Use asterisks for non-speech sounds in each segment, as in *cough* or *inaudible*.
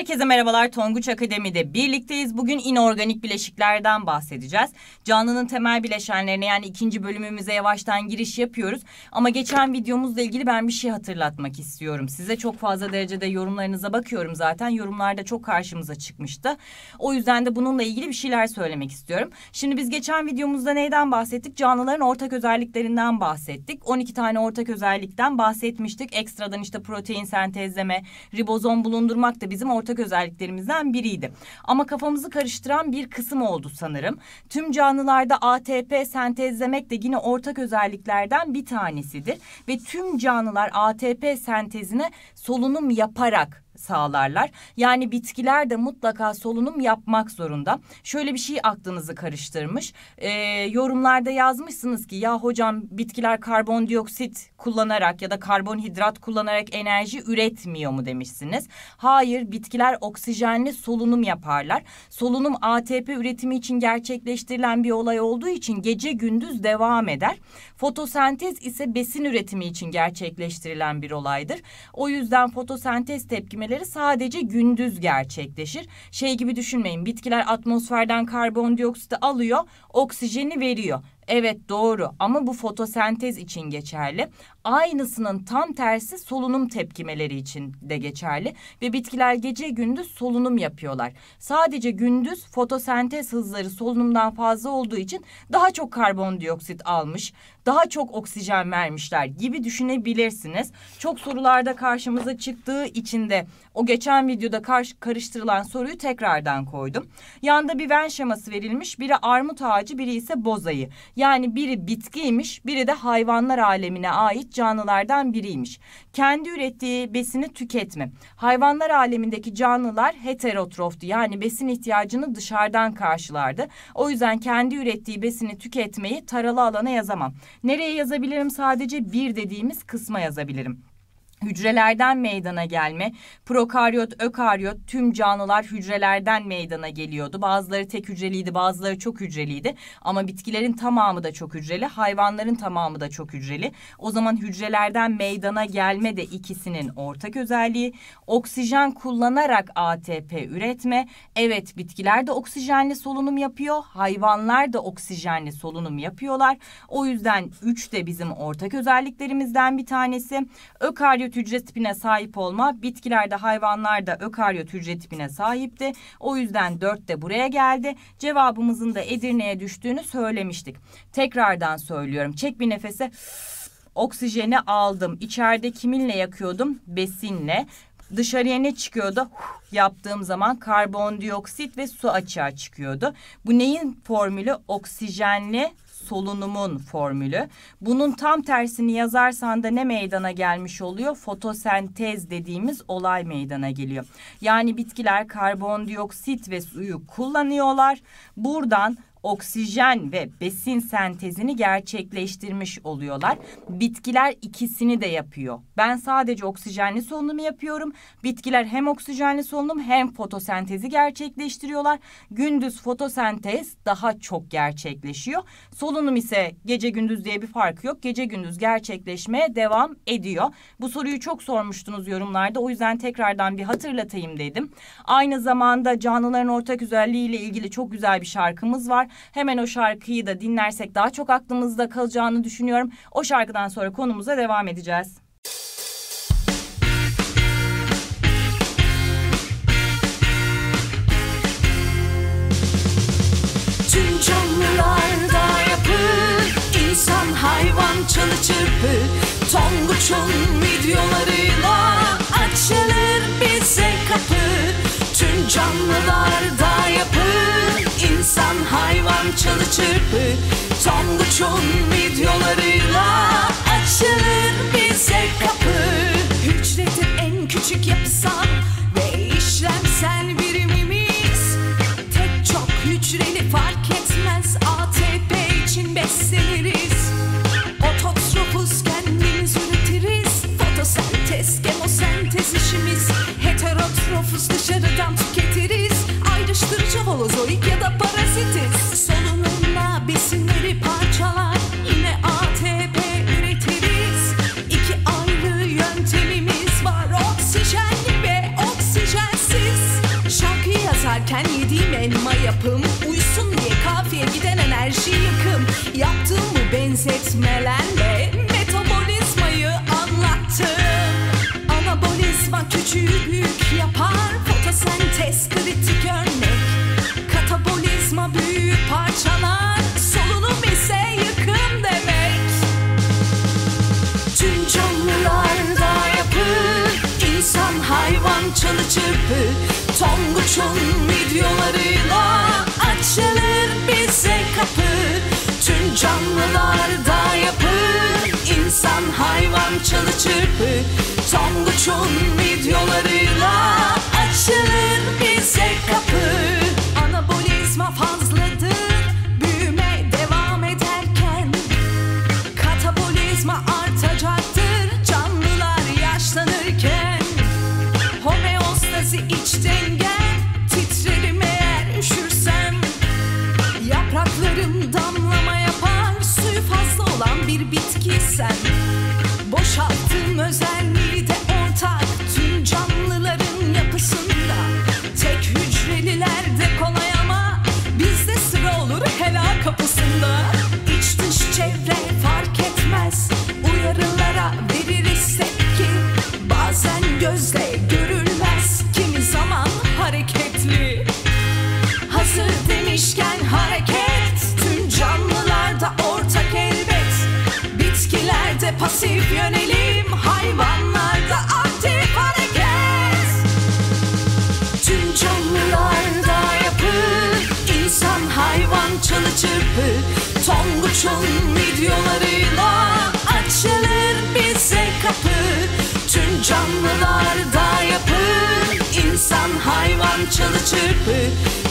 Herkese merhabalar Tonguç Akademi'de birlikteyiz. Bugün inorganik bileşiklerden bahsedeceğiz. Canlının temel bileşenlerine yani ikinci bölümümüze yavaştan giriş yapıyoruz. Ama geçen videomuzla ilgili ben bir şey hatırlatmak istiyorum. Size çok fazla derecede yorumlarınıza bakıyorum zaten. Yorumlarda çok karşımıza çıkmıştı. O yüzden de bununla ilgili bir şeyler söylemek istiyorum. Şimdi biz geçen videomuzda neyden bahsettik? Canlıların ortak özelliklerinden bahsettik. 12 tane ortak özellikten bahsetmiştik. Ekstradan işte protein sentezleme, ribozom bulundurmak da bizim ortak ortak özelliklerimizden biriydi. Ama kafamızı karıştıran bir kısım oldu sanırım. Tüm canlılarda ATP sentezlemek de yine ortak özelliklerden bir tanesidir ve tüm canlılar ATP sentezine solunum yaparak sağlarlar. Yani bitkiler de mutlaka solunum yapmak zorunda. Şöyle bir şey aklınızı karıştırmış. E, yorumlarda yazmışsınız ki ya hocam bitkiler karbondioksit kullanarak ya da karbonhidrat kullanarak enerji üretmiyor mu demişsiniz. Hayır bitkiler oksijenli solunum yaparlar. Solunum ATP üretimi için gerçekleştirilen bir olay olduğu için gece gündüz devam eder. Fotosentez ise besin üretimi için gerçekleştirilen bir olaydır. O yüzden fotosentez tepkimeleri atmosferleri sadece gündüz gerçekleşir. Şey gibi düşünmeyin bitkiler atmosferden karbondioksiti alıyor oksijeni veriyor. Evet doğru ama bu fotosentez için geçerli. Aynısının tam tersi solunum tepkimeleri için de geçerli ve bitkiler gece gündüz solunum yapıyorlar. Sadece gündüz fotosentez hızları solunumdan fazla olduğu için daha çok karbondioksit almış, daha çok oksijen vermişler gibi düşünebilirsiniz. Çok sorularda karşımıza çıktığı için de o geçen videoda karıştırılan soruyu tekrardan koydum. Yanda bir ven şeması verilmiş. Biri armut ağacı, biri ise bozayı. Yani biri bitkiymiş, biri de hayvanlar alemine ait canlılardan biriymiş. Kendi ürettiği besini tüketme. Hayvanlar alemindeki canlılar heterotroftu. Yani besin ihtiyacını dışarıdan karşılardı. O yüzden kendi ürettiği besini tüketmeyi taralı alana yazamam. Nereye yazabilirim? Sadece bir dediğimiz kısma yazabilirim hücrelerden meydana gelme, prokaryot, ökaryot tüm canlılar hücrelerden meydana geliyordu. Bazıları tek hücreliydi, bazıları çok hücreliydi. Ama bitkilerin tamamı da çok hücreli, hayvanların tamamı da çok hücreli. O zaman hücrelerden meydana gelme de ikisinin ortak özelliği. Oksijen kullanarak ATP üretme. Evet bitkiler de oksijenli solunum yapıyor, hayvanlar da oksijenli solunum yapıyorlar. O yüzden 3 de bizim ortak özelliklerimizden bir tanesi. Ökaryot ökaryot hücre tipine sahip olma bitkilerde hayvanlarda ökaryot hücre tipine sahipti. O yüzden 4 de buraya geldi. Cevabımızın da Edirne'ye düştüğünü söylemiştik. Tekrardan söylüyorum. Çek bir nefese oksijeni aldım. İçeride kiminle yakıyordum? Besinle. Dışarıya ne çıkıyordu? yaptığım zaman karbondioksit ve su açığa çıkıyordu. Bu neyin formülü? Oksijenli solunumun formülü. Bunun tam tersini yazarsan da ne meydana gelmiş oluyor? Fotosentez dediğimiz olay meydana geliyor. Yani bitkiler karbondioksit ve suyu kullanıyorlar. Buradan oksijen ve besin sentezini gerçekleştirmiş oluyorlar. Bitkiler ikisini de yapıyor. Ben sadece oksijenli solunumu yapıyorum. Bitkiler hem oksijenli solunum hem fotosentezi gerçekleştiriyorlar. Gündüz fotosentez daha çok gerçekleşiyor. Solunum ise gece gündüz diye bir fark yok. Gece gündüz gerçekleşmeye devam ediyor. Bu soruyu çok sormuştunuz yorumlarda. O yüzden tekrardan bir hatırlatayım dedim. Aynı zamanda canlıların ortak özelliği ile ilgili çok güzel bir şarkımız var. Hemen o şarkıyı da dinlersek daha çok aklımızda kalacağını düşünüyorum. O şarkıdan sonra konumuza devam edeceğiz. Tüm canlılarda yapı, insan, hayvan, çalı çırpı, tonguçun videolarıyla açılır bize kapı. Tüm canlılarda yapı, İnsan hayvan çalı çırpı Tonguç'un videolarıyla coşan videolarıyla açılır bize kapı Tüm canlılar da yapı insan hayvan çalı çırpı Tonguç'un videolarıyla açılır bize kapı pasif yönelim Hayvanlarda aktif hareket Tüm canlılarda yapı insan hayvan çalı çırpı Tonguç'un videolarıyla açılır bize kapı Tüm canlılarda yapı insan hayvan çalı çırpı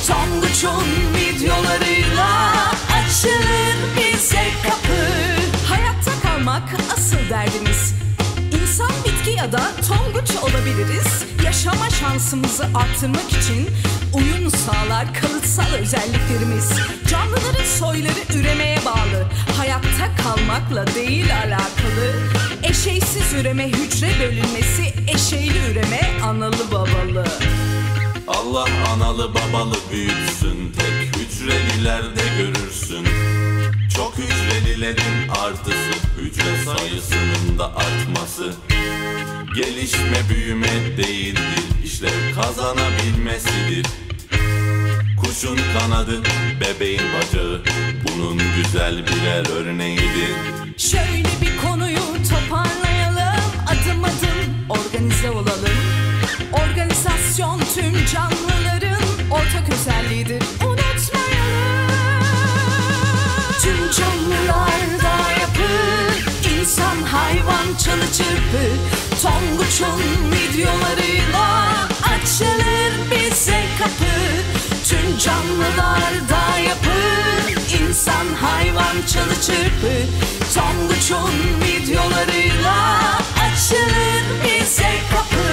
Tonguç'un videolarıyla açılır bize kapı olmak asıl derdimiz. İnsan bitki ya da tonguç olabiliriz. Yaşama şansımızı arttırmak için uyum sağlar kalıtsal özelliklerimiz. Canlıların soyları üremeye bağlı. Hayatta kalmakla değil alakalı. Eşeysiz üreme hücre bölünmesi, eşeyli üreme analı babalı. Allah analı babalı büyütsün, tek de görürsün. Hücrelilerin artısı Hücre sayısının da artması Gelişme büyüme değildir İşlev kazanabilmesidir Kuşun kanadı, bebeğin bacağı Bunun güzel birer örneğidir Şöyle bir konuyu toparlayalım Adım adım organize olalım Organizasyon tüm canlıların ortak özelliğidir çalı çırpı Tonguç'un videolarıyla açılır bize kapı Tüm canlılar da yapı insan hayvan çalı çırpı Tonguç'un videolarıyla açılır bize kapı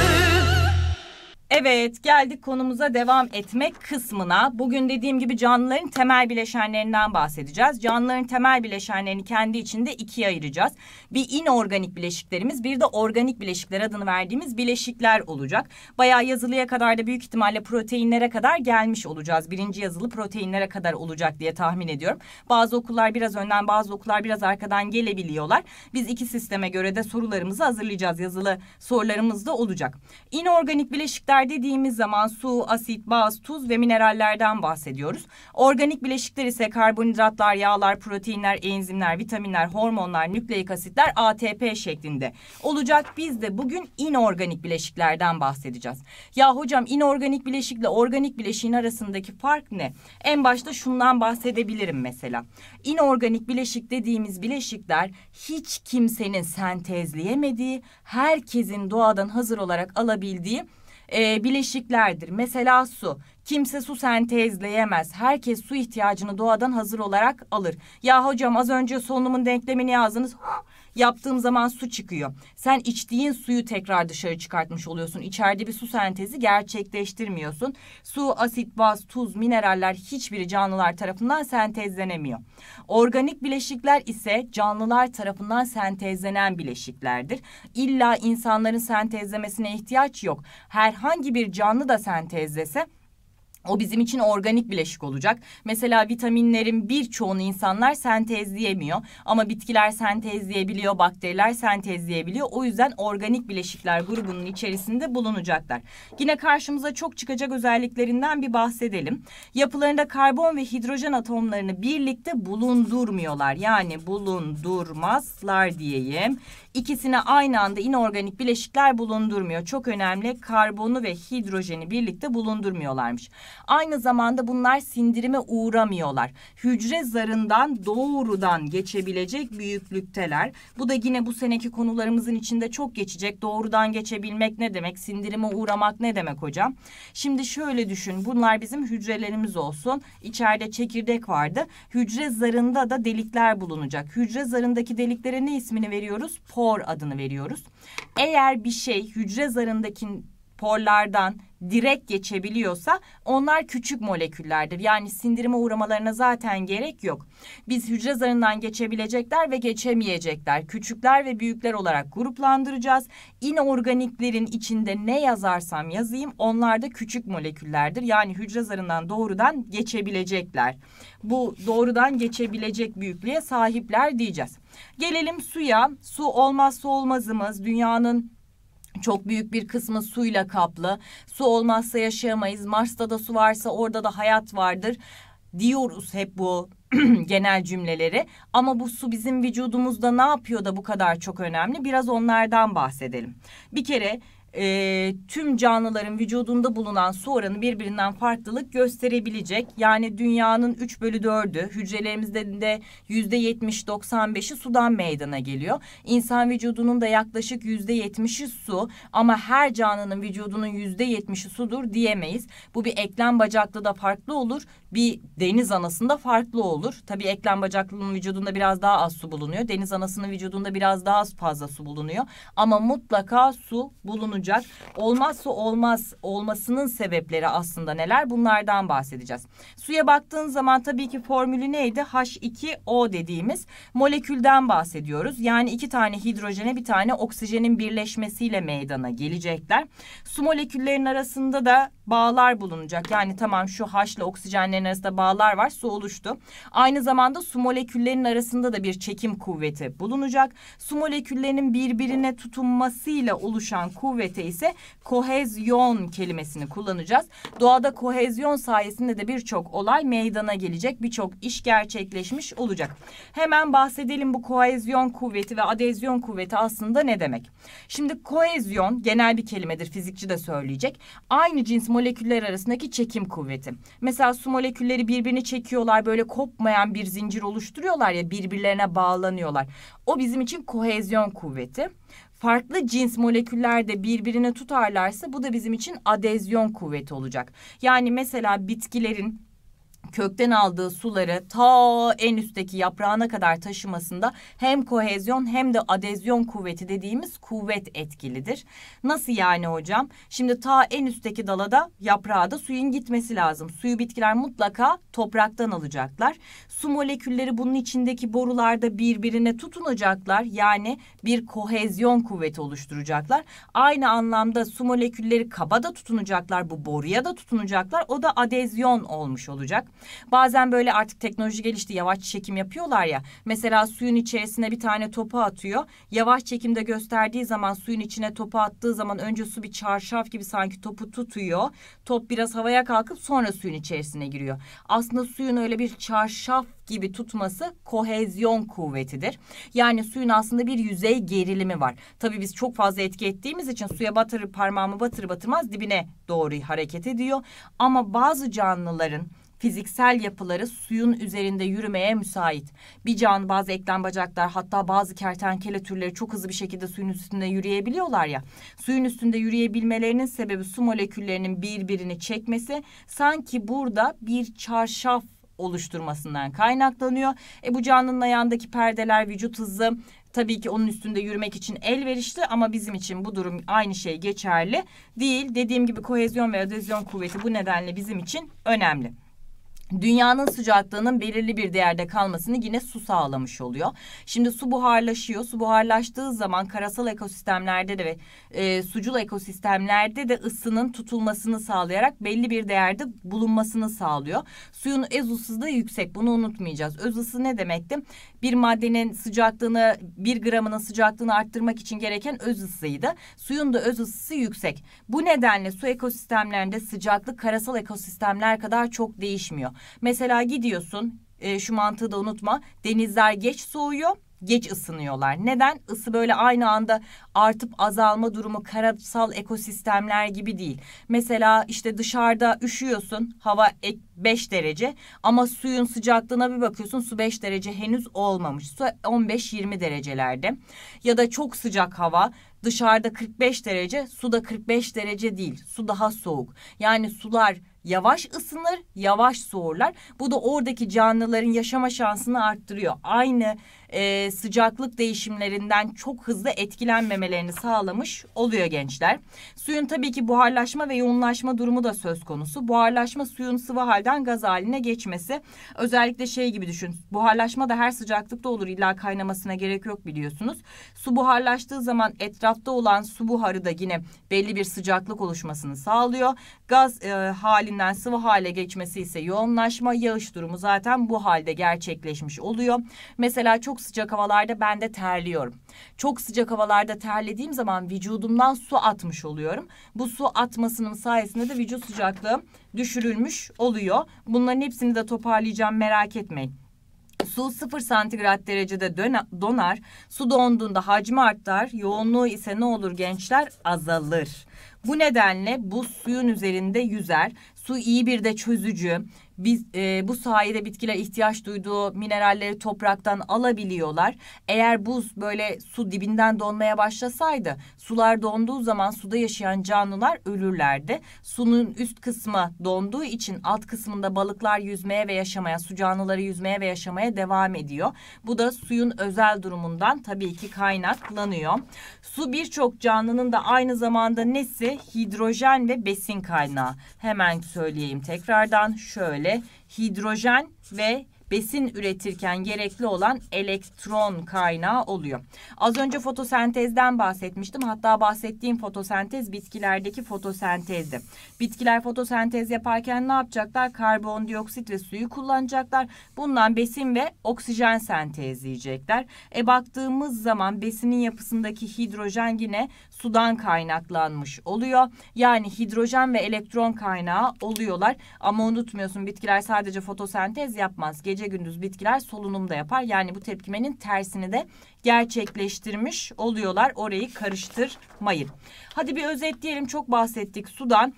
Evet geldik konumuza devam etmek kısmına. Bugün dediğim gibi canlıların temel bileşenlerinden bahsedeceğiz. Canlıların temel bileşenlerini kendi içinde ikiye ayıracağız. Bir inorganik bileşiklerimiz bir de organik bileşikler adını verdiğimiz bileşikler olacak. Bayağı yazılıya kadar da büyük ihtimalle proteinlere kadar gelmiş olacağız. Birinci yazılı proteinlere kadar olacak diye tahmin ediyorum. Bazı okullar biraz önden bazı okullar biraz arkadan gelebiliyorlar. Biz iki sisteme göre de sorularımızı hazırlayacağız. Yazılı sorularımız da olacak. İnorganik bileşikler dediğimiz zaman su, asit, baz, tuz ve minerallerden bahsediyoruz. Organik bileşikler ise karbonhidratlar, yağlar, proteinler, enzimler, vitaminler, hormonlar, nükleik asitler, ATP şeklinde. Olacak biz de bugün inorganik bileşiklerden bahsedeceğiz. Ya hocam inorganik bileşikle organik bileşiğin arasındaki fark ne? En başta şundan bahsedebilirim mesela. İnorganik bileşik dediğimiz bileşikler hiç kimsenin sentezleyemediği, herkesin doğadan hazır olarak alabildiği e, bileşiklerdir. Mesela su. Kimse su sentezleyemez. Herkes su ihtiyacını doğadan hazır olarak alır. Ya hocam az önce solunumun denklemini yazdınız. Huh yaptığım zaman su çıkıyor. Sen içtiğin suyu tekrar dışarı çıkartmış oluyorsun. İçeride bir su sentezi gerçekleştirmiyorsun. Su, asit, baz, tuz, mineraller hiçbiri canlılar tarafından sentezlenemiyor. Organik bileşikler ise canlılar tarafından sentezlenen bileşiklerdir. İlla insanların sentezlemesine ihtiyaç yok. Herhangi bir canlı da sentezlese o bizim için organik bileşik olacak. Mesela vitaminlerin birçoğunu insanlar sentezleyemiyor. Ama bitkiler sentezleyebiliyor, bakteriler sentezleyebiliyor. O yüzden organik bileşikler grubunun içerisinde bulunacaklar. Yine karşımıza çok çıkacak özelliklerinden bir bahsedelim. Yapılarında karbon ve hidrojen atomlarını birlikte bulundurmuyorlar. Yani bulundurmazlar diyeyim. İkisine aynı anda inorganik bileşikler bulundurmuyor. Çok önemli karbonu ve hidrojeni birlikte bulundurmuyorlarmış. Aynı zamanda bunlar sindirime uğramıyorlar. Hücre zarından doğrudan geçebilecek büyüklükteler. Bu da yine bu seneki konularımızın içinde çok geçecek. Doğrudan geçebilmek ne demek? Sindirime uğramak ne demek hocam? Şimdi şöyle düşün. Bunlar bizim hücrelerimiz olsun. İçeride çekirdek vardı. Hücre zarında da delikler bulunacak. Hücre zarındaki deliklere ne ismini veriyoruz? Por adını veriyoruz. Eğer bir şey hücre zarındaki porlardan direkt geçebiliyorsa onlar küçük moleküllerdir. Yani sindirime uğramalarına zaten gerek yok. Biz hücre zarından geçebilecekler ve geçemeyecekler. Küçükler ve büyükler olarak gruplandıracağız. İnorganiklerin içinde ne yazarsam yazayım onlar da küçük moleküllerdir. Yani hücre zarından doğrudan geçebilecekler. Bu doğrudan geçebilecek büyüklüğe sahipler diyeceğiz. Gelelim suya. Su olmazsa olmazımız dünyanın çok büyük bir kısmı suyla kaplı. Su olmazsa yaşayamayız. Mars'ta da su varsa orada da hayat vardır diyoruz hep bu *clears throat* genel cümleleri. Ama bu su bizim vücudumuzda ne yapıyor da bu kadar çok önemli? Biraz onlardan bahsedelim. Bir kere e, tüm canlıların vücudunda bulunan su oranı birbirinden farklılık gösterebilecek. Yani dünyanın 3 bölü 4'ü hücrelerimizde de yüzde 70-95'i sudan meydana geliyor. İnsan vücudunun da yaklaşık yüzde 70'i su ama her canlının vücudunun yüzde 70'i sudur diyemeyiz. Bu bir eklem bacaklı da farklı olur. Bir deniz anasında farklı olur. Tabii eklem bacaklının vücudunda biraz daha az su bulunuyor. Deniz anasının vücudunda biraz daha fazla su bulunuyor. Ama mutlaka su bulunacak olacak. Olmazsa olmaz olmasının sebepleri aslında neler? Bunlardan bahsedeceğiz. Suya baktığın zaman tabii ki formülü neydi? H2O dediğimiz molekülden bahsediyoruz. Yani iki tane hidrojene bir tane oksijenin birleşmesiyle meydana gelecekler. Su moleküllerin arasında da bağlar bulunacak. Yani tamam şu H ile oksijenlerin arasında bağlar var. Su oluştu. Aynı zamanda su moleküllerinin arasında da bir çekim kuvveti bulunacak. Su moleküllerinin birbirine tutunmasıyla oluşan kuvvet birlikte ise kohezyon kelimesini kullanacağız. Doğada kohezyon sayesinde de birçok olay meydana gelecek. Birçok iş gerçekleşmiş olacak. Hemen bahsedelim bu kohezyon kuvveti ve adezyon kuvveti aslında ne demek? Şimdi kohezyon genel bir kelimedir. Fizikçi de söyleyecek. Aynı cins moleküller arasındaki çekim kuvveti. Mesela su molekülleri birbirini çekiyorlar. Böyle kopmayan bir zincir oluşturuyorlar ya birbirlerine bağlanıyorlar. O bizim için kohezyon kuvveti farklı cins moleküller de birbirine tutarlarsa bu da bizim için adezyon kuvveti olacak. Yani mesela bitkilerin kökten aldığı suları ta en üstteki yaprağına kadar taşımasında hem kohezyon hem de adezyon kuvveti dediğimiz kuvvet etkilidir. Nasıl yani hocam? Şimdi ta en üstteki dalada yaprağa da suyun gitmesi lazım. Suyu bitkiler mutlaka topraktan alacaklar. Su molekülleri bunun içindeki borularda birbirine tutunacaklar. Yani bir kohezyon kuvveti oluşturacaklar. Aynı anlamda su molekülleri kaba da tutunacaklar. Bu boruya da tutunacaklar. O da adezyon olmuş olacak. Bazen böyle artık teknoloji gelişti yavaş çekim yapıyorlar ya. Mesela suyun içerisine bir tane topu atıyor. Yavaş çekimde gösterdiği zaman suyun içine topu attığı zaman önce su bir çarşaf gibi sanki topu tutuyor. Top biraz havaya kalkıp sonra suyun içerisine giriyor. Aslında suyun öyle bir çarşaf gibi tutması kohezyon kuvvetidir. Yani suyun aslında bir yüzey gerilimi var. Tabii biz çok fazla etki ettiğimiz için suya batırır parmağımı batır batırmaz dibine doğru hareket ediyor. Ama bazı canlıların fiziksel yapıları suyun üzerinde yürümeye müsait. Bir can bazı eklem bacaklar hatta bazı kertenkele türleri çok hızlı bir şekilde suyun üstünde yürüyebiliyorlar ya. Suyun üstünde yürüyebilmelerinin sebebi su moleküllerinin birbirini çekmesi sanki burada bir çarşaf oluşturmasından kaynaklanıyor. E bu canlının ayağındaki perdeler, vücut hızı tabii ki onun üstünde yürümek için elverişli ama bizim için bu durum aynı şey geçerli değil. Dediğim gibi kohezyon ve adezyon kuvveti bu nedenle bizim için önemli dünyanın sıcaklığının belirli bir değerde kalmasını yine su sağlamış oluyor. Şimdi su buharlaşıyor. Su buharlaştığı zaman karasal ekosistemlerde de ve e, sucul ekosistemlerde de ısının tutulmasını sağlayarak belli bir değerde bulunmasını sağlıyor. Suyun ez ısısı da yüksek. Bunu unutmayacağız. Öz ısı ne demekti? bir maddenin sıcaklığını bir gramının sıcaklığını arttırmak için gereken öz ısıydı. Suyun da öz ısısı yüksek. Bu nedenle su ekosistemlerinde sıcaklık karasal ekosistemler kadar çok değişmiyor. Mesela gidiyorsun e, şu mantığı da unutma denizler geç soğuyor geç ısınıyorlar. Neden? Isı böyle aynı anda artıp azalma durumu karasal ekosistemler gibi değil. Mesela işte dışarıda üşüyorsun hava 5 derece ama suyun sıcaklığına bir bakıyorsun su 5 derece henüz olmamış. Su 15-20 derecelerde ya da çok sıcak hava dışarıda 45 derece suda 45 derece değil su daha soğuk. Yani sular yavaş ısınır yavaş soğurlar bu da oradaki canlıların yaşama şansını arttırıyor. Aynı e, sıcaklık değişimlerinden çok hızlı etkilenmemelerini sağlamış oluyor gençler. Suyun tabii ki buharlaşma ve yoğunlaşma durumu da söz konusu. Buharlaşma suyun sıvı halden gaz haline geçmesi. Özellikle şey gibi düşün. Buharlaşma da her sıcaklıkta olur. İlla kaynamasına gerek yok biliyorsunuz. Su buharlaştığı zaman etrafta olan su buharı da yine belli bir sıcaklık oluşmasını sağlıyor. Gaz e, halinden sıvı hale geçmesi ise yoğunlaşma, yağış durumu zaten bu halde gerçekleşmiş oluyor. Mesela çok sıcak havalarda ben de terliyorum. Çok sıcak havalarda terlediğim zaman vücudumdan su atmış oluyorum. Bu su atmasının sayesinde de vücut sıcaklığım düşürülmüş oluyor. Bunların hepsini de toparlayacağım merak etmeyin. Su 0 santigrat derecede donar. Su donduğunda hacmi artar. Yoğunluğu ise ne olur gençler? Azalır. Bu nedenle buz suyun üzerinde yüzer. Su iyi bir de çözücü, biz e, bu sayede bitkiler ihtiyaç duyduğu mineralleri topraktan alabiliyorlar. Eğer buz böyle su dibinden donmaya başlasaydı sular donduğu zaman suda yaşayan canlılar ölürlerdi. Sunun üst kısmı donduğu için alt kısmında balıklar yüzmeye ve yaşamaya, su canlıları yüzmeye ve yaşamaya devam ediyor. Bu da suyun özel durumundan tabii ki kaynaklanıyor. Su birçok canlının da aynı zamanda nesi? Hidrojen ve besin kaynağı. Hemen söyleyeyim tekrardan şöyle böyle hidrojen ve besin üretirken gerekli olan elektron kaynağı oluyor. Az önce fotosentezden bahsetmiştim. Hatta bahsettiğim fotosentez bitkilerdeki fotosentezdi. Bitkiler fotosentez yaparken ne yapacaklar? Karbondioksit ve suyu kullanacaklar. Bundan besin ve oksijen sentezleyecekler. E baktığımız zaman besinin yapısındaki hidrojen yine sudan kaynaklanmış oluyor. Yani hidrojen ve elektron kaynağı oluyorlar. Ama unutmuyorsun bitkiler sadece fotosentez yapmaz. Gelin gece gündüz bitkiler solunum da yapar. Yani bu tepkimenin tersini de gerçekleştirmiş oluyorlar. Orayı karıştırmayın. Hadi bir özetleyelim. Çok bahsettik sudan.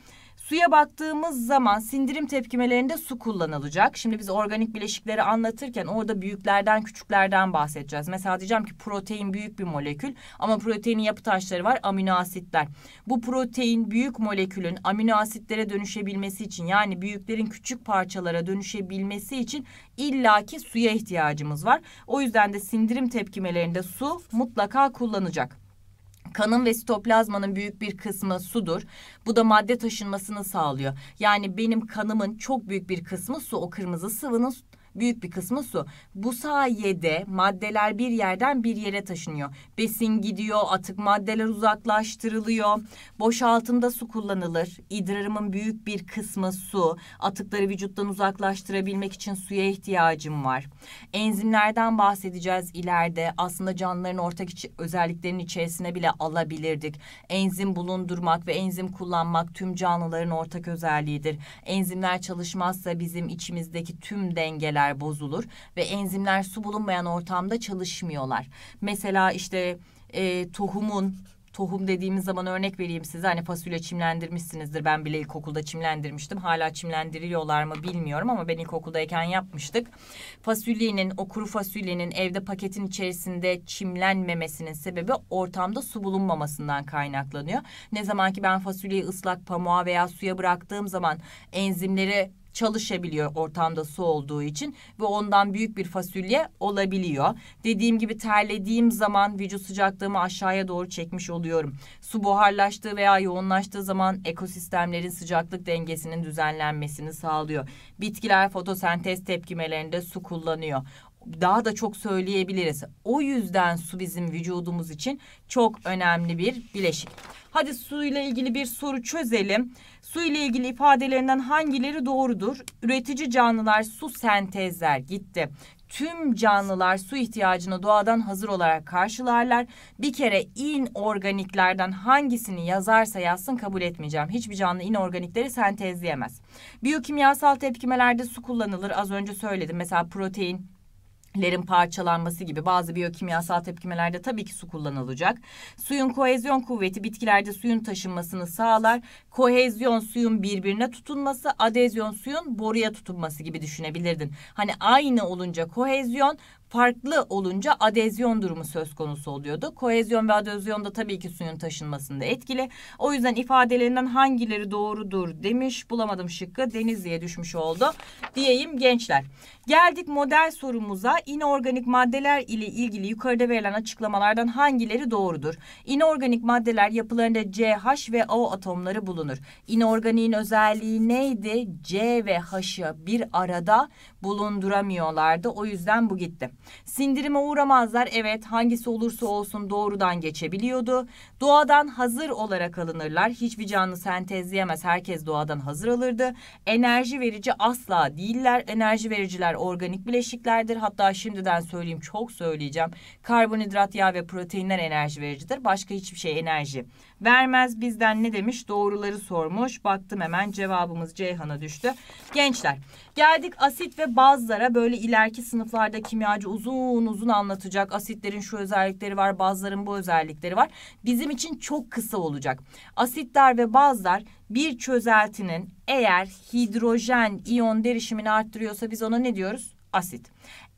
Suya baktığımız zaman sindirim tepkimelerinde su kullanılacak. Şimdi biz organik bileşikleri anlatırken orada büyüklerden küçüklerden bahsedeceğiz. Mesela diyeceğim ki protein büyük bir molekül ama proteinin yapı taşları var amino asitler. Bu protein büyük molekülün amino asitlere dönüşebilmesi için yani büyüklerin küçük parçalara dönüşebilmesi için illaki suya ihtiyacımız var. O yüzden de sindirim tepkimelerinde su mutlaka kullanacak. Kanın ve sitoplazmanın büyük bir kısmı sudur. Bu da madde taşınmasını sağlıyor. Yani benim kanımın çok büyük bir kısmı su. O kırmızı sıvının büyük bir kısmı su. Bu sayede maddeler bir yerden bir yere taşınıyor. Besin gidiyor, atık maddeler uzaklaştırılıyor. Boşaltımda su kullanılır. İdrarımın büyük bir kısmı su. Atıkları vücuttan uzaklaştırabilmek için suya ihtiyacım var. Enzimlerden bahsedeceğiz ileride. Aslında canlıların ortak içi, özelliklerinin içerisine bile alabilirdik. Enzim bulundurmak ve enzim kullanmak tüm canlıların ortak özelliğidir. Enzimler çalışmazsa bizim içimizdeki tüm dengeler dengler bozulur ve enzimler su bulunmayan ortamda çalışmıyorlar. Mesela işte e, tohumun tohum dediğimiz zaman örnek vereyim size hani fasulye çimlendirmişsinizdir ben bile ilkokulda çimlendirmiştim hala çimlendiriliyorlar mı bilmiyorum ama ben ilkokuldayken yapmıştık fasulyenin o kuru fasulyenin evde paketin içerisinde çimlenmemesinin sebebi ortamda su bulunmamasından kaynaklanıyor ne zaman ki ben fasulyeyi ıslak pamuğa veya suya bıraktığım zaman enzimleri çalışabiliyor ortamda su olduğu için ve ondan büyük bir fasulye olabiliyor. Dediğim gibi terlediğim zaman vücut sıcaklığımı aşağıya doğru çekmiş oluyorum. Su buharlaştığı veya yoğunlaştığı zaman ekosistemlerin sıcaklık dengesinin düzenlenmesini sağlıyor. Bitkiler fotosentez tepkimelerinde su kullanıyor daha da çok söyleyebiliriz. O yüzden su bizim vücudumuz için çok önemli bir bileşik. Hadi suyla ilgili bir soru çözelim. Su ile ilgili ifadelerinden hangileri doğrudur? Üretici canlılar su sentezler gitti. Tüm canlılar su ihtiyacını doğadan hazır olarak karşılarlar. Bir kere inorganiklerden hangisini yazarsa yazsın kabul etmeyeceğim. Hiçbir canlı inorganikleri sentezleyemez. Biyokimyasal tepkimelerde su kullanılır. Az önce söyledim. Mesela protein lerin parçalanması gibi bazı biyokimyasal tepkimelerde tabii ki su kullanılacak. Suyun kohezyon kuvveti bitkilerde suyun taşınmasını sağlar. Kohezyon suyun birbirine tutunması, adezyon suyun boruya tutunması gibi düşünebilirdin. Hani aynı olunca kohezyon, farklı olunca adezyon durumu söz konusu oluyordu. Koezyon ve adezyon da tabii ki suyun taşınmasında etkili. O yüzden ifadelerinden hangileri doğrudur demiş bulamadım şıkkı Denizli'ye düşmüş oldu diyeyim gençler. Geldik model sorumuza inorganik maddeler ile ilgili yukarıda verilen açıklamalardan hangileri doğrudur? İnorganik maddeler yapılarında CH ve O atomları bulunur. İnorganiğin özelliği neydi? C ve H'ı bir arada bulunduramıyorlardı. O yüzden bu gitti. Sindirime uğramazlar evet hangisi olursa olsun doğrudan geçebiliyordu. Doğadan hazır olarak alınırlar. Hiçbir canlı sentezleyemez. Herkes doğadan hazır alırdı. Enerji verici asla değiller. Enerji vericiler organik bileşiklerdir. Hatta şimdiden söyleyeyim çok söyleyeceğim. Karbonhidrat, yağ ve proteinler enerji vericidir. Başka hiçbir şey enerji vermez. Bizden ne demiş? Doğruları sormuş. Baktım hemen cevabımız Ceyhan'a düştü. Gençler Geldik asit ve bazlara böyle ileriki sınıflarda kimyacı uzun uzun anlatacak. Asitlerin şu özellikleri var, bazların bu özellikleri var. Bizim için çok kısa olacak. Asitler ve bazlar bir çözeltinin eğer hidrojen iyon derişimini arttırıyorsa biz ona ne diyoruz? Asit.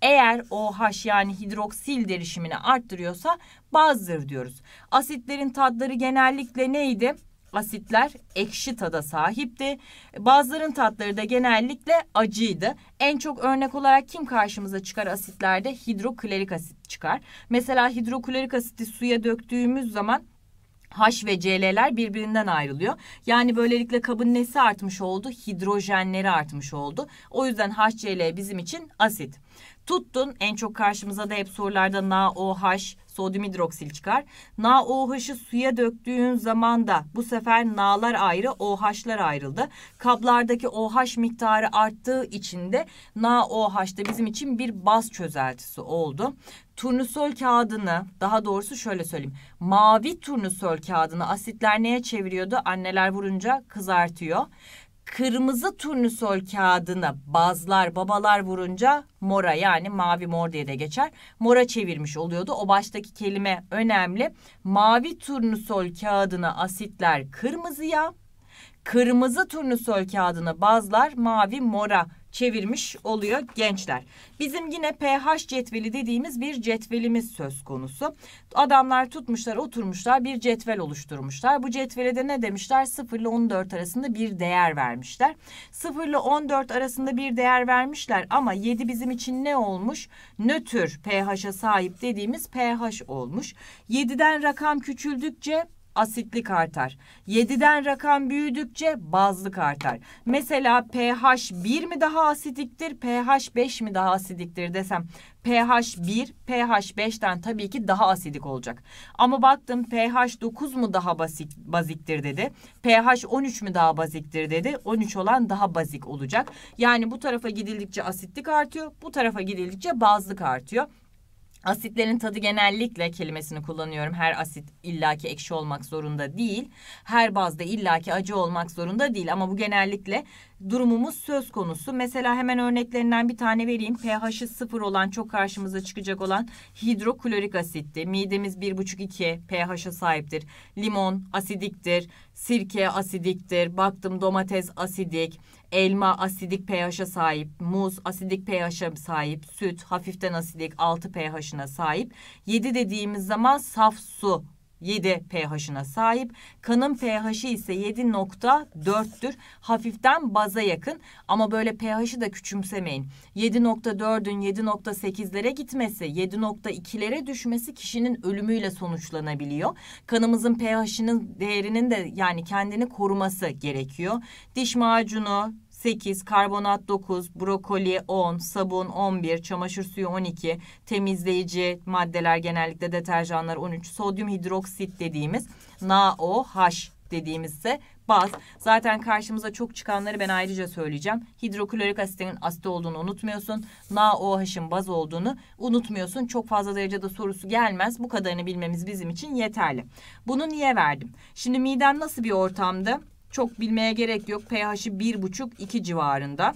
Eğer OH yani hidroksil derişimini arttırıyorsa bazdır diyoruz. Asitlerin tatları genellikle neydi? asitler ekşi tada sahipti. Bazıların tatları da genellikle acıydı. En çok örnek olarak kim karşımıza çıkar asitlerde? Hidroklorik asit çıkar. Mesela hidroklorik asiti suya döktüğümüz zaman H ve CL'ler birbirinden ayrılıyor. Yani böylelikle kabın nesi artmış oldu? Hidrojenleri artmış oldu. O yüzden HCl bizim için asit. Tuttun en çok karşımıza da hep sorularda NaOH, sodyum hidroksil çıkar. NaOH'ı suya döktüğün zaman da bu sefer Na'lar ayrı, OH'lar ayrıldı. Kablardaki OH miktarı arttığı için de NaOH da bizim için bir baz çözeltisi oldu turnusol kağıdını daha doğrusu şöyle söyleyeyim. Mavi turnusol kağıdını asitler neye çeviriyordu? Anneler vurunca kızartıyor kırmızı turnusol kağıdına bazlar babalar vurunca mora yani mavi mor diye de geçer. Mora çevirmiş oluyordu. O baştaki kelime önemli. Mavi turnusol kağıdına asitler kırmızıya, kırmızı turnusol kağıdına bazlar mavi mora çevirmiş oluyor gençler. Bizim yine pH cetveli dediğimiz bir cetvelimiz söz konusu. Adamlar tutmuşlar oturmuşlar bir cetvel oluşturmuşlar. Bu cetvele de ne demişler? 0 ile 14 arasında bir değer vermişler. 0 ile 14 arasında bir değer vermişler ama 7 bizim için ne olmuş? Nötr pH'a sahip dediğimiz pH olmuş. 7'den rakam küçüldükçe asitlik artar. 7'den rakam büyüdükçe bazlık artar. Mesela pH 1 mi daha asidiktir? pH 5 mi daha asidiktir desem pH 1, pH 5'ten tabii ki daha asidik olacak. Ama baktım pH 9 mu daha basik, baziktir dedi. pH 13 mü daha baziktir dedi. 13 olan daha bazik olacak. Yani bu tarafa gidildikçe asitlik artıyor, bu tarafa gidildikçe bazlık artıyor. Asitlerin tadı genellikle kelimesini kullanıyorum. Her asit illaki ekşi olmak zorunda değil. Her bazda illaki acı olmak zorunda değil. Ama bu genellikle durumumuz söz konusu. Mesela hemen örneklerinden bir tane vereyim. pH'i sıfır olan çok karşımıza çıkacak olan hidroklorik asitti. Midemiz bir buçuk iki pH'a sahiptir. Limon asidiktir. Sirke asidiktir. Baktım domates asidik Elma asidik pH'a sahip, muz asidik pH'a sahip, süt hafiften asidik 6 pH'ına sahip. 7 dediğimiz zaman saf su 7 pH'ına sahip. Kanın pH'i ise 7.4'tür. Hafiften baza yakın ama böyle pH'i de küçümsemeyin. 7.4'ün 7.8'lere gitmesi, 7.2'lere düşmesi kişinin ölümüyle sonuçlanabiliyor. Kanımızın pH'inin değerinin de yani kendini koruması gerekiyor. Diş macunu, 8, karbonat 9, brokoli 10, sabun 11, çamaşır suyu 12, temizleyici maddeler genellikle deterjanlar 13, sodyum hidroksit dediğimiz NaOH dediğimizse baz. Zaten karşımıza çok çıkanları ben ayrıca söyleyeceğim. Hidroklorik asitinin asit olduğunu unutmuyorsun. NaOH'ın baz olduğunu unutmuyorsun. Çok fazla derecede sorusu gelmez. Bu kadarını bilmemiz bizim için yeterli. Bunu niye verdim? Şimdi midem nasıl bir ortamdı? Çok bilmeye gerek yok. pH'i 1,5-2 civarında.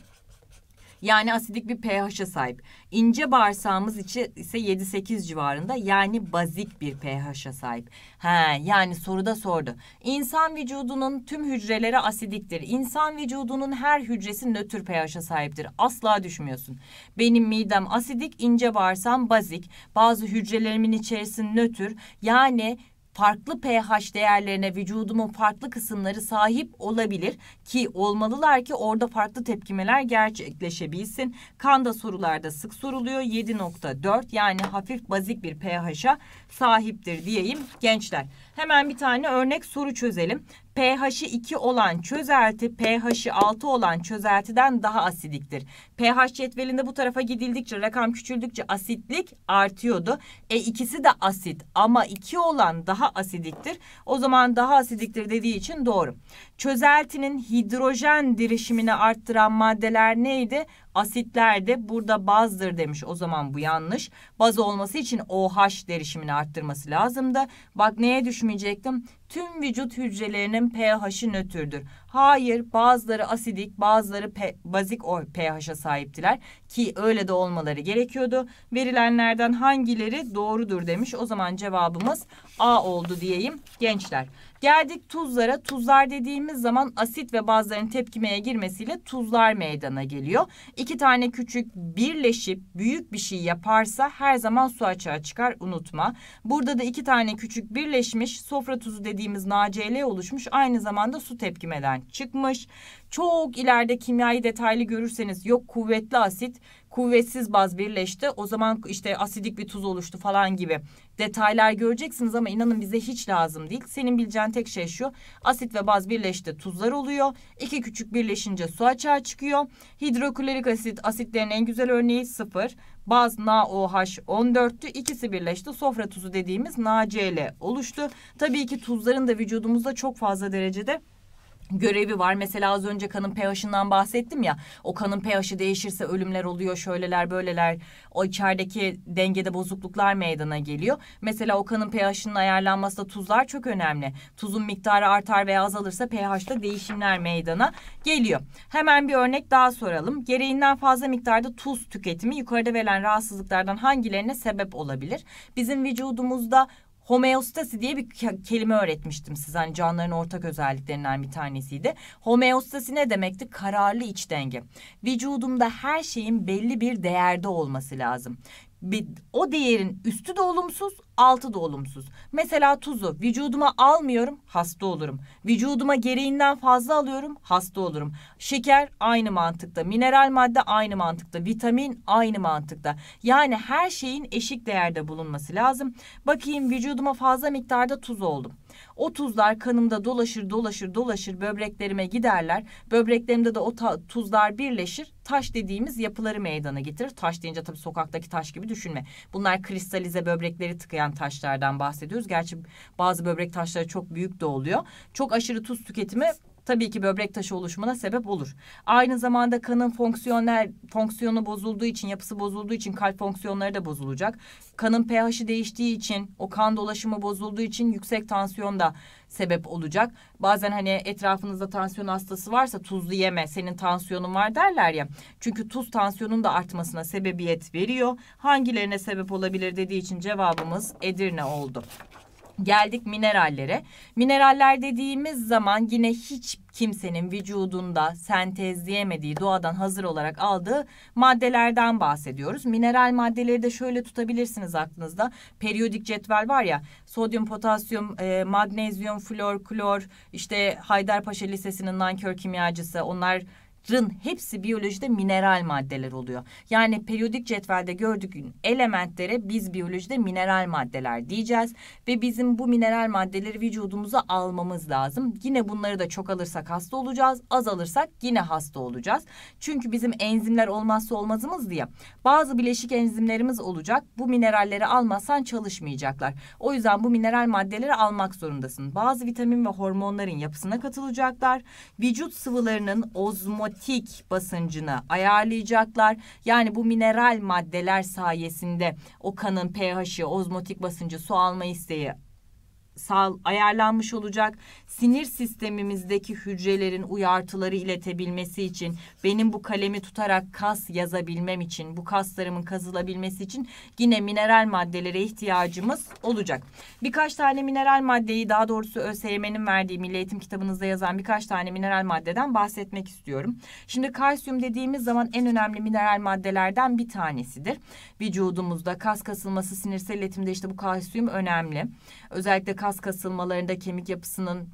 Yani asidik bir pH'e sahip. İnce bağırsağımız ise 7-8 civarında yani bazik bir pH'e sahip. He, yani soruda sordu. İnsan vücudunun tüm hücreleri asidiktir. İnsan vücudunun her hücresi nötr pH'e sahiptir. Asla düşmüyorsun. Benim midem asidik, ince bağırsağım bazik. Bazı hücrelerimin içerisinde nötr. Yani farklı pH değerlerine vücudumun farklı kısımları sahip olabilir ki olmalılar ki orada farklı tepkimeler gerçekleşebilsin. Kan da sorularda sık soruluyor 7.4 yani hafif bazik bir pH'a sahiptir diyeyim gençler. Hemen bir tane örnek soru çözelim pH'i 2 olan çözelti pH'i 6 olan çözeltiden daha asidiktir. pH cetvelinde bu tarafa gidildikçe rakam küçüldükçe asitlik artıyordu. E ikisi de asit ama 2 olan daha asidiktir. O zaman daha asidiktir dediği için doğru. Çözeltinin hidrojen dirişimini arttıran maddeler neydi? Asitler de burada bazdır demiş. O zaman bu yanlış. Baz olması için OH derişimini arttırması lazımdı. Bak neye düşmeyecektim? Tüm vücut hücrelerinin pH'i nötrdür. Hayır bazıları asidik bazıları bazik o pH'a sahiptiler ki öyle de olmaları gerekiyordu. Verilenlerden hangileri doğrudur demiş. O zaman cevabımız A oldu diyeyim gençler. Geldik tuzlara. Tuzlar dediğimiz zaman asit ve bazların tepkimeye girmesiyle tuzlar meydana geliyor. İki tane küçük birleşip büyük bir şey yaparsa her zaman su açığa çıkar unutma. Burada da iki tane küçük birleşmiş sofra tuzu dediğimiz NaCl oluşmuş. Aynı zamanda su tepkimeden çıkmış. Çok ileride kimyayı detaylı görürseniz yok kuvvetli asit, kuvvetsiz baz birleşti. O zaman işte asidik bir tuz oluştu falan gibi detaylar göreceksiniz ama inanın bize hiç lazım değil. Senin bileceğin tek şey şu. Asit ve baz birleşti tuzlar oluyor. İki küçük birleşince su açığa çıkıyor. Hidroklorik asit asitlerin en güzel örneği sıfır. Baz NaOH 14'tü. ikisi birleşti. Sofra tuzu dediğimiz NaCl oluştu. Tabii ki tuzların da vücudumuzda çok fazla derecede görevi var. Mesela az önce kanın pH'ından bahsettim ya. O kanın pH'i değişirse ölümler oluyor, şöyleler, böyleler. O içerideki dengede bozukluklar meydana geliyor. Mesela o kanın pH'inin ayarlanması da tuzlar çok önemli. Tuzun miktarı artar veya azalırsa pH'te değişimler meydana geliyor. Hemen bir örnek daha soralım. Gereğinden fazla miktarda tuz tüketimi yukarıda verilen rahatsızlıklardan hangilerine sebep olabilir? Bizim vücudumuzda homeostasi diye bir kelime öğretmiştim size. Hani canlıların ortak özelliklerinden bir tanesiydi. Homeostasi ne demekti? Kararlı iç denge. Vücudumda her şeyin belli bir değerde olması lazım bir, o değerin üstü de olumsuz, altı da olumsuz. Mesela tuzu vücuduma almıyorum, hasta olurum. Vücuduma gereğinden fazla alıyorum, hasta olurum. Şeker aynı mantıkta, mineral madde aynı mantıkta, vitamin aynı mantıkta. Yani her şeyin eşik değerde bulunması lazım. Bakayım vücuduma fazla miktarda tuz oldum. O tuzlar kanımda dolaşır dolaşır dolaşır böbreklerime giderler. Böbreklerimde de o tuzlar birleşir. Taş dediğimiz yapıları meydana getirir. Taş deyince tabii sokaktaki taş gibi düşünme. Bunlar kristalize böbrekleri tıkayan taşlardan bahsediyoruz. Gerçi bazı böbrek taşları çok büyük de oluyor. Çok aşırı tuz tüketimi tabii ki böbrek taşı oluşumuna sebep olur. Aynı zamanda kanın fonksiyonel fonksiyonu bozulduğu için, yapısı bozulduğu için kalp fonksiyonları da bozulacak. Kanın pH'i değiştiği için, o kan dolaşımı bozulduğu için yüksek tansiyon da sebep olacak. Bazen hani etrafınızda tansiyon hastası varsa tuzlu yeme, senin tansiyonun var derler ya. Çünkü tuz tansiyonun da artmasına sebebiyet veriyor. Hangilerine sebep olabilir dediği için cevabımız Edirne oldu. Geldik minerallere. Mineraller dediğimiz zaman yine hiç kimsenin vücudunda sentezleyemediği doğadan hazır olarak aldığı maddelerden bahsediyoruz. Mineral maddeleri de şöyle tutabilirsiniz aklınızda. Periyodik cetvel var ya sodyum, potasyum, e, magnezyum, flor, klor işte Haydarpaşa Lisesi'nin nankör kimyacısı onlar Rın hepsi biyolojide mineral maddeler oluyor. Yani periyodik cetvelde gördüğün elementlere biz biyolojide mineral maddeler diyeceğiz ve bizim bu mineral maddeleri vücudumuza almamız lazım. Yine bunları da çok alırsak hasta olacağız, az alırsak yine hasta olacağız. Çünkü bizim enzimler olmazsa olmazımız diye bazı bileşik enzimlerimiz olacak. Bu mineralleri almazsan çalışmayacaklar. O yüzden bu mineral maddeleri almak zorundasın. Bazı vitamin ve hormonların yapısına katılacaklar. Vücut sıvılarının ozmot statik basıncını ayarlayacaklar. Yani bu mineral maddeler sayesinde o kanın pH'i, ozmotik basıncı, su alma isteği sağ ayarlanmış olacak. Sinir sistemimizdeki hücrelerin uyartıları iletebilmesi için, benim bu kalemi tutarak kas yazabilmem için, bu kaslarımın kazılabilmesi için yine mineral maddelere ihtiyacımız olacak. Birkaç tane mineral maddeyi daha doğrusu ÖSYM'nin verdiği Milli Eğitim kitabınızda yazan birkaç tane mineral maddeden bahsetmek istiyorum. Şimdi kalsiyum dediğimiz zaman en önemli mineral maddelerden bir tanesidir. Vücudumuzda kas kasılması, sinirsel iletimde işte bu kalsiyum önemli. Özellikle kas kasılmalarında, kemik yapısının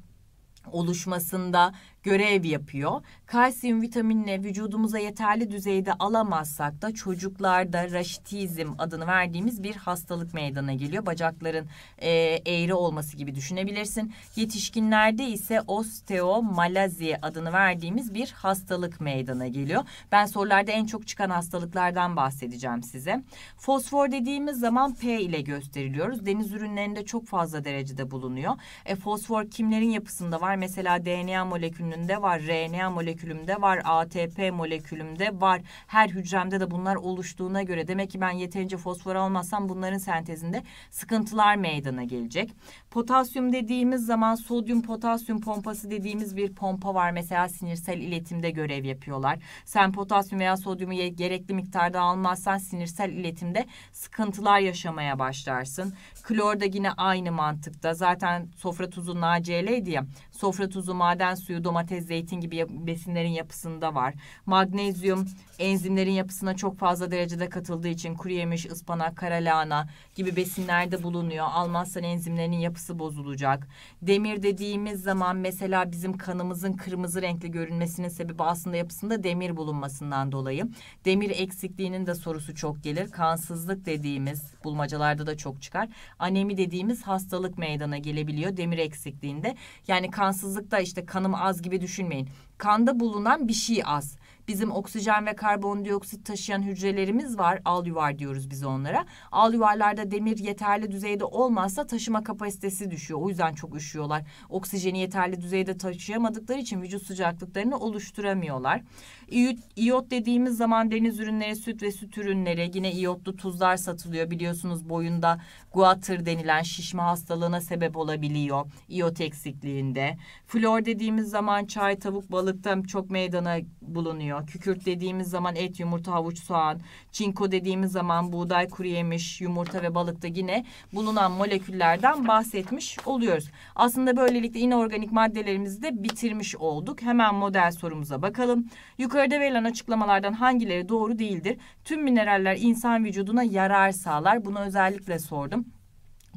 oluşmasında görev yapıyor. Kalsiyum vitaminini vücudumuza yeterli düzeyde alamazsak da çocuklarda raşitizm adını verdiğimiz bir hastalık meydana geliyor. Bacakların e, eğri olması gibi düşünebilirsin. Yetişkinlerde ise osteomalazi adını verdiğimiz bir hastalık meydana geliyor. Ben sorularda en çok çıkan hastalıklardan bahsedeceğim size. Fosfor dediğimiz zaman P ile gösteriliyoruz. Deniz ürünlerinde çok fazla derecede bulunuyor. E, fosfor kimlerin yapısında var? Mesela DNA molekülünün molekülümünde var, RNA molekülümde var, ATP molekülümde var. Her hücremde de bunlar oluştuğuna göre demek ki ben yeterince fosfor almazsam bunların sentezinde sıkıntılar meydana gelecek. Potasyum dediğimiz zaman sodyum potasyum pompası dediğimiz bir pompa var. Mesela sinirsel iletimde görev yapıyorlar. Sen potasyum veya sodyumu gerekli miktarda almazsan sinirsel iletimde sıkıntılar yaşamaya başlarsın. Klor da yine aynı mantıkta. Zaten sofra tuzu NaCl diye. Sofra tuzu, maden suyu, domates, zeytin gibi besinlerin yapısında var. Magnezyum enzimlerin yapısına çok fazla derecede katıldığı için kuru yemiş, ıspanak, kara lahana gibi besinlerde bulunuyor. Almazsan enzimlerin yapısı bozulacak. Demir dediğimiz zaman mesela bizim kanımızın kırmızı renkli görünmesinin sebebi aslında yapısında demir bulunmasından dolayı. Demir eksikliğinin de sorusu çok gelir. Kansızlık dediğimiz bulmacalarda da çok çıkar. Anemi dediğimiz hastalık meydana gelebiliyor demir eksikliğinde. Yani kan kansızlıkta işte kanım az gibi düşünmeyin. Kanda bulunan bir şey az. Bizim oksijen ve karbondioksit taşıyan hücrelerimiz var. Al yuvar diyoruz biz onlara. Al yuvarlarda demir yeterli düzeyde olmazsa taşıma kapasitesi düşüyor. O yüzden çok üşüyorlar. Oksijeni yeterli düzeyde taşıyamadıkları için vücut sıcaklıklarını oluşturamıyorlar. İyot dediğimiz zaman deniz ürünleri, süt ve süt ürünleri yine iotlu tuzlar satılıyor. Biliyorsunuz boyunda guatr denilen şişme hastalığına sebep olabiliyor. iot eksikliğinde. Flor dediğimiz zaman çay, tavuk, balıkta çok meydana bulunuyor yeniyor. Kükürt dediğimiz zaman et, yumurta, havuç, soğan. Çinko dediğimiz zaman buğday, kuru yemiş, yumurta ve balıkta yine bulunan moleküllerden bahsetmiş oluyoruz. Aslında böylelikle inorganik maddelerimizi de bitirmiş olduk. Hemen model sorumuza bakalım. Yukarıda verilen açıklamalardan hangileri doğru değildir? Tüm mineraller insan vücuduna yarar sağlar. Bunu özellikle sordum.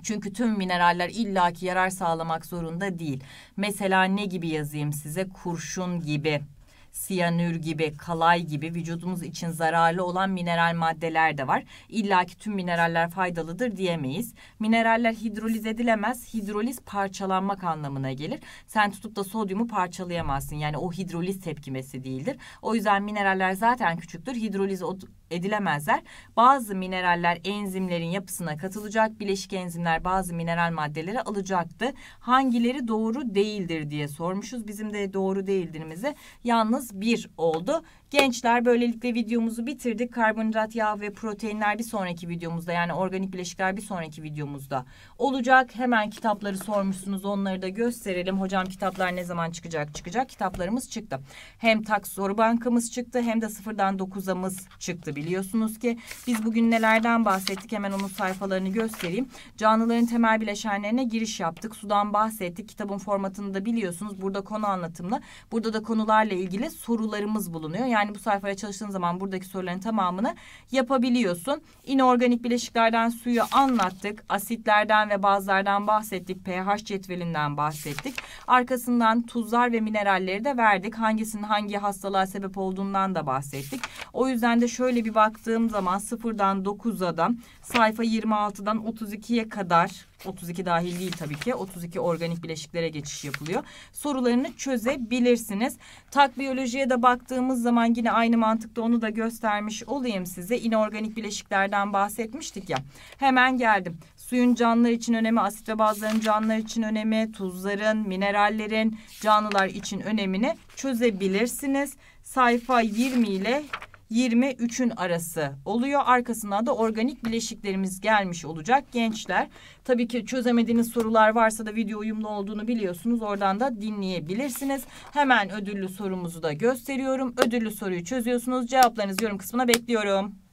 Çünkü tüm mineraller illaki yarar sağlamak zorunda değil. Mesela ne gibi yazayım size? Kurşun gibi siyanür gibi, kalay gibi vücudumuz için zararlı olan mineral maddeler de var. İlla ki tüm mineraller faydalıdır diyemeyiz. Mineraller hidroliz edilemez. Hidroliz parçalanmak anlamına gelir. Sen tutup da sodyumu parçalayamazsın. Yani o hidroliz tepkimesi değildir. O yüzden mineraller zaten küçüktür. Hidroliz edilemezler. Bazı mineraller enzimlerin yapısına katılacak. Bileşik enzimler bazı mineral maddeleri alacaktı. Hangileri doğru değildir diye sormuşuz. Bizim de doğru değildirimizi yalnız bir oldu. Gençler böylelikle videomuzu bitirdik. Karbonhidrat, yağ ve proteinler bir sonraki videomuzda yani organik bileşikler bir sonraki videomuzda olacak. Hemen kitapları sormuşsunuz onları da gösterelim. Hocam kitaplar ne zaman çıkacak? Çıkacak kitaplarımız çıktı. Hem tak soru bankamız çıktı hem de sıfırdan dokuzamız çıktı biliyorsunuz ki. Biz bugün nelerden bahsettik hemen onun sayfalarını göstereyim. Canlıların temel bileşenlerine giriş yaptık. Sudan bahsettik. Kitabın formatını da biliyorsunuz. Burada konu anlatımlı. Burada da konularla ilgili sorularımız bulunuyor. Yani yani bu sayfaya çalıştığın zaman buradaki soruların tamamını yapabiliyorsun. İnorganik bileşiklerden suyu anlattık. Asitlerden ve bazlardan bahsettik. pH cetvelinden bahsettik. Arkasından tuzlar ve mineralleri de verdik. Hangisinin hangi hastalığa sebep olduğundan da bahsettik. O yüzden de şöyle bir baktığım zaman sıfırdan dokuza da sayfa 26'dan 32'ye kadar 32 dahil değil tabii ki. 32 organik bileşiklere geçiş yapılıyor. Sorularını çözebilirsiniz. Tak biyolojiye de baktığımız zaman zaman yine aynı mantıkta onu da göstermiş olayım size. İnorganik bileşiklerden bahsetmiştik ya. Hemen geldim. Suyun canlılar için önemi, asit ve bazların canlılar için önemi, tuzların, minerallerin canlılar için önemini çözebilirsiniz. Sayfa 20 ile 23'ün arası oluyor. Arkasından da organik bileşiklerimiz gelmiş olacak gençler. Tabii ki çözemediğiniz sorular varsa da video uyumlu olduğunu biliyorsunuz. Oradan da dinleyebilirsiniz. Hemen ödüllü sorumuzu da gösteriyorum. Ödüllü soruyu çözüyorsunuz. Cevaplarınızı yorum kısmına bekliyorum.